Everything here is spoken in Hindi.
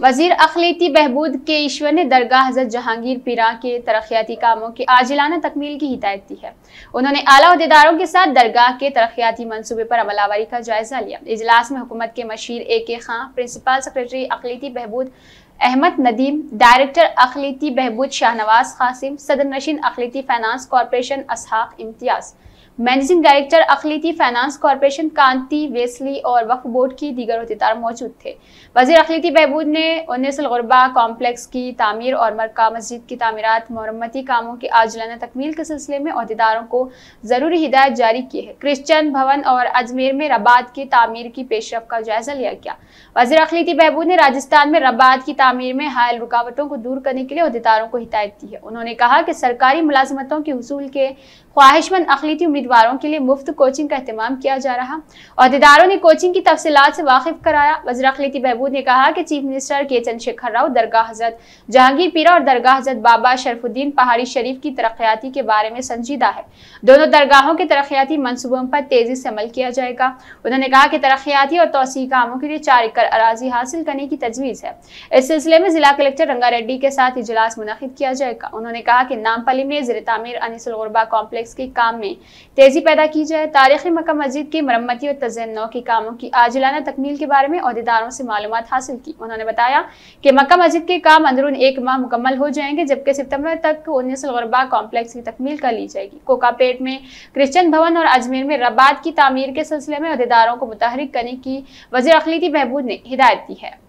वजीर अखिलती बहबूद के ईश्वर ने दरगाह हजरत जहांगीर पिरा के तरक्याती कामों की आजिलाना तकमील की हिदायत दी है उन्होंने आला के साथ दरगाह के तरक्याती मनसूबे पर अमलावारी का जायजा लिया इजलास में हुकूमत के Mushir A K Khan principal secretary अखिलती बहबूद अहमद नदीम डायरेक्टर अखिलती बहबूद शाहनवाज कासिम सदर नशीन अखिलती finance corporation Ishaq Imtiaz managing director अखिलती फाइनेंस कॉरपोरेशन कांति वेस्ली और वक्फ बोर्ड की दीगर अहदेदार मौजूद थे वजीर अखिलती बहबूद ने उन्नीस कॉम्प्लेक्स की तमीर और मरका मस्जिद की तमीरत मरम्मती कामों की आजलाना तकमील के सिलसिले में अहदेदारों को ज़रूरी हिदायत जारी की है क्रिश्चन भवन और अजमेर में रबात की तमीर की पेशरफ का जायजा लिया गया वजी अखिलती बहबूद ने राजस्थान में रबात की तमीर में हायल रुकावटों को दूर करने के लिए अहदेदारों को हिदायत दी है उन्होंने कहा कि सरकारी मुलाजमतों के हसूल के ख्वाहिशमंद अखिलती उम्मीद उम्मीदवारों के लिए मुफ्त कोचिंग का अहतमाम किया जा रहा अहदेदारों ने कोचिंग की तफसीत से वाकिफ कराया वजरा अखिलती बहबूद ने कहा कि चीफ मिनिस्टर के चंद्रशेखर राव दरगाह हजरत जहांगीर पीरा और दरगाह हजरत बाबा शरफुद्दीन पहाड़ी शरीफ की तरक्याती के बारे में संजीदा है दोनों दरगाहों के तरक्याती मनसूबों पर तेजी से अमल किया जाएगा उन्होंने कहा कि तरक्याती और तोसी कामों के लिए चार एकड़ अराजी हासिल करने की तजवीज़ है इस सिलसिले में जिला कलेक्टर रंगा रेड्डी के साथ इजलास मुनद किया जाएगा उन्होंने कहा कि नामपली में जर तमीर अनिसलगरबा कॉम्प्लेक्स के काम में तेजी पैदा की जाए तारीखी मक्का मस्जिद की मरम्मती और तजन नौ के कामों की आजलाना तकमील के बारे में अहदेदारों से मालूम हासिल की उन्होंने बताया कि मक्का मस्जिद के काम अंदरून एक माह मुकम्मल हो जाएंगे जबकि सितम्बर तक उन्नीस गरबा कॉम्प्लेक्स की तकमील कर ली जाएगी कोकापेट में क्रिश्चन भवन और अजमेर में रबात की तमीर के सिलसिले में अहदेदारों को मुतहरिक करने की वजी अखिलती महबूद ने हिदायत दी है